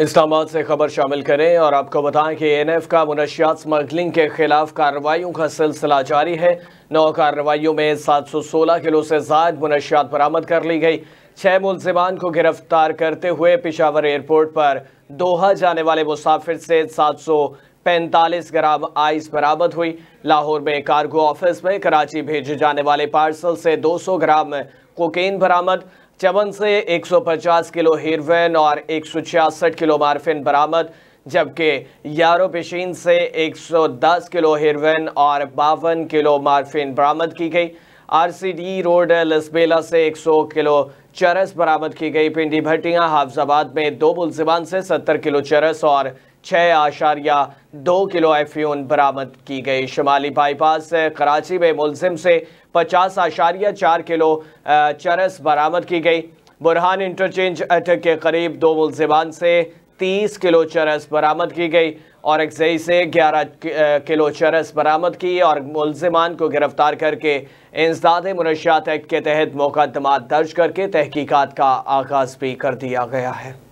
इस्लामाबाद से खबर शामिल करें और आपको बताएं कि एनएफ का मुनशियात स्मगलिंग के खिलाफ कार्रवाइयों का सिलसिला जारी है नौ कार्रवाइयों में 716 किलो से ज्यादा मुनशियात बरामद कर ली गई छह मुलजमान को गिरफ्तार करते हुए पिशावर एयरपोर्ट पर दोहा जाने वाले मुसाफिर से 745 ग्राम आइस बरामद हुई लाहौर में कार्गो ऑफिस में कराची भेजे जाने वाले पार्सल से सौ ग्राम कोकेन बरामद चमन से 150 किलो हीरोइन और एक किलो मारफिन बरामद जबकि यारो पेशीन से 110 किलो हीरोइन और बावन किलो मारफिन बरामद की गई आरसीडी रोड लसबेला से 100 किलो चरस बरामद की गई पिंडी भट्टियां हाफजाबाद में दो मुलजिमान से 70 किलो चरस और छः आशारिया दो किलो एफ्यून बरामद की गई शुमाली बाईपास कराची में मुलजिम से पचास आशारिया चार किलो चरस बरामद की गई बुरहान इंटरचेंज अटक के करीब दो मुलजिमान से तीस किलो चरस बरामद की गई और एक्सई से 11 किलो चरस बरामद की और मुलजमान को गिरफ्तार करके इंसदाद मुनशियात एक्ट के तहत मुकदमा दर्ज करके तहकीकात का आगाज़ भी कर दिया गया है